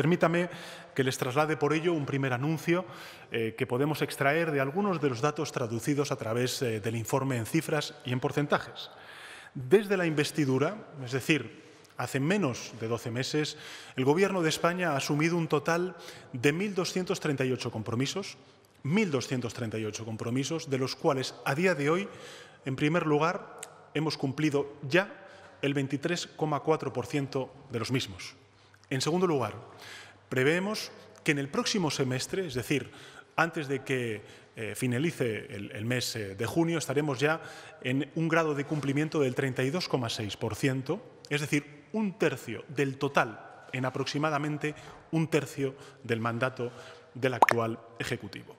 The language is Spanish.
Permítame que les traslade por ello un primer anuncio eh, que podemos extraer de algunos de los datos traducidos a través eh, del informe en cifras y en porcentajes. Desde la investidura, es decir, Hace menos de 12 meses, el Gobierno de España ha asumido un total de 1.238 compromisos, 1.238 compromisos, de los cuales a día de hoy, en primer lugar, hemos cumplido ya el 23,4% de los mismos. En segundo lugar, preveemos que en el próximo semestre, es decir, antes de que eh, finalice el, mes eh, de junio, estaremos ya en un grado de cumplimiento del 32,6%, es decir, un tercio del total, en aproximadamente un tercio del mandato del actual Ejecutivo.